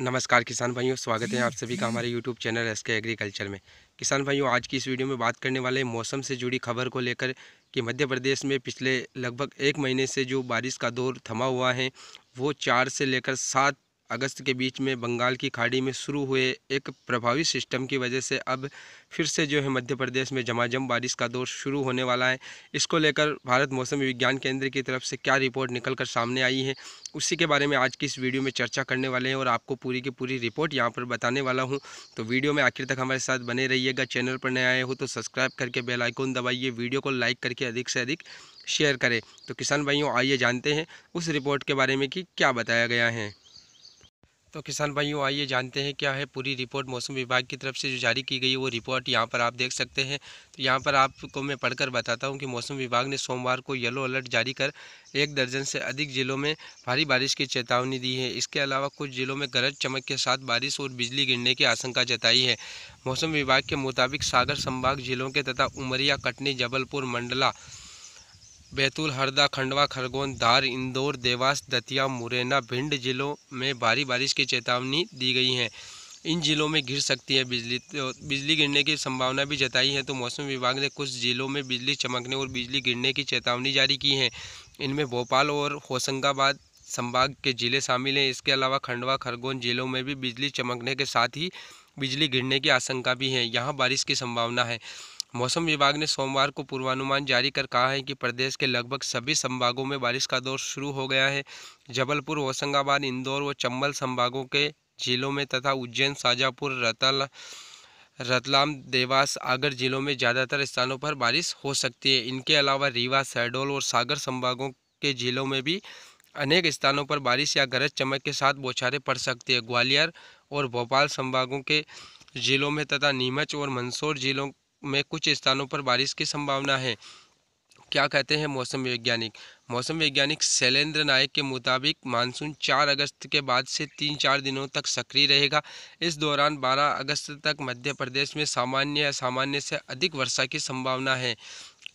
नमस्कार किसान भाइयों स्वागत है आप सभी का हमारे YouTube channel S K agriculture में किसान भाइयों आज की इस वीडियो में बात करने वाले मौसम से जुड़ी खबर को लेकर कि मध्य प्रदेश में पिछले लगभग एक महीने से जो बारिश का दौर थमा हुआ है वो चार से लेकर सात अगस्त के बीच में बंगाल की खाड़ी में शुरू हुए एक प्रभावी सिस्टम की वजह से अब फिर से जो है मध्य प्रदेश में जमाजम बारिश का दौर शुरू होने वाला है इसको लेकर भारत मौसम विज्ञान केंद्र की तरफ से क्या रिपोर्ट निकल कर सामने आई है उसी के बारे में आज की इस वीडियो में चर्चा करने वाले हैं और आपको पूरी की पूरी रिपोर्ट यहाँ पर बताने वाला हूँ तो वीडियो में आखिर तक हमारे साथ बने रहिएगा चैनल पर नए आए हो तो सब्सक्राइब करके बेलाइकोन दबाइए वीडियो को लाइक करके अधिक से अधिक शेयर करें तो किसान भाइयों आइए जानते हैं उस रिपोर्ट के बारे में कि क्या बताया गया है तो किसान भाइयों आइए जानते हैं क्या है पूरी रिपोर्ट मौसम विभाग की तरफ से जो जारी की गई है वो रिपोर्ट यहाँ पर आप देख सकते हैं तो यहाँ पर आपको मैं पढ़कर बताता हूँ कि मौसम विभाग ने सोमवार को येलो अलर्ट जारी कर एक दर्जन से अधिक ज़िलों में भारी बारिश की चेतावनी दी है इसके अलावा कुछ ज़िलों में गरज चमक के साथ बारिश और बिजली गिरने की आशंका जताई है मौसम विभाग के मुताबिक सागर संभाग ज़िलों के तथा उमरिया कटनी जबलपुर मंडला बैतूल हरदा खंडवा खरगोन धार इंदौर देवास दतिया मुरैना भिंड जिलों में भारी बारिश की चेतावनी दी गई है इन जिलों में गिर सकती है बिजली तो बिजली गिरने की संभावना भी जताई है तो मौसम विभाग ने कुछ जिलों में बिजली चमकने और बिजली गिरने की चेतावनी जारी की है इनमें भोपाल और होशंगाबाद संभाग के जिले शामिल हैं इसके अलावा खंडवा खरगोन जिलों में भी बिजली चमकने के साथ ही बिजली गिरने की आशंका भी है यहाँ बारिश की संभावना है मौसम विभाग ने सोमवार को पूर्वानुमान जारी कर कहा है कि प्रदेश के लगभग सभी संभागों में बारिश का दौर शुरू हो गया है जबलपुर होशंगाबाद इंदौर व चंबल संभागों के जिलों में तथा उज्जैन शाजापुर रतल रतलाम देवास आगर जिलों में ज़्यादातर स्थानों पर बारिश हो सकती है इनके अलावा रीवा शहडोल और सागर संभागों के जिलों में भी अनेक स्थानों पर बारिश या गरज चमक के साथ बौछारें पड़ सकती है ग्वालियर और भोपाल संभागों के जिलों में तथा नीमच और मंदसौर जिलों में कुछ स्थानों पर बारिश की संभावना है क्या कहते हैं मौसम वैज्ञानिक मौसम वैज्ञानिक शैलेंद्र नायक के मुताबिक मानसून 4 अगस्त के बाद से तीन चार दिनों तक सक्रिय रहेगा इस दौरान 12 अगस्त तक मध्य प्रदेश में सामान्य या सामान्य से अधिक वर्षा की संभावना है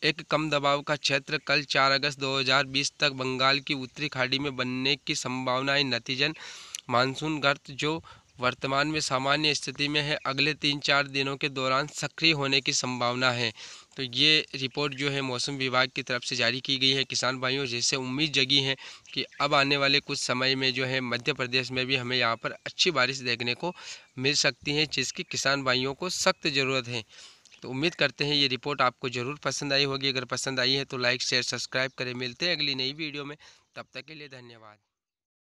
एक कम दबाव का क्षेत्र कल 4 अगस्त 2020 तक बंगाल की उत्तरी खाड़ी में बनने की संभावनाएं नतीजन मानसून गर्त जो वर्तमान में सामान्य स्थिति में है अगले तीन चार दिनों के दौरान सक्रिय होने की संभावना है तो ये रिपोर्ट जो है मौसम विभाग की तरफ से जारी की गई है किसान भाइयों जिससे उम्मीद जगी है कि अब आने वाले कुछ समय में जो है मध्य प्रदेश में भी हमें यहाँ पर अच्छी बारिश देखने को मिल सकती है जिसकी किसान भाइयों को सख्त ज़रूरत है तो उम्मीद करते हैं ये रिपोर्ट आपको ज़रूर पसंद आई होगी अगर पसंद आई है तो लाइक शेयर सब्सक्राइब करें मिलते हैं अगली नई वीडियो में तब तक के लिए धन्यवाद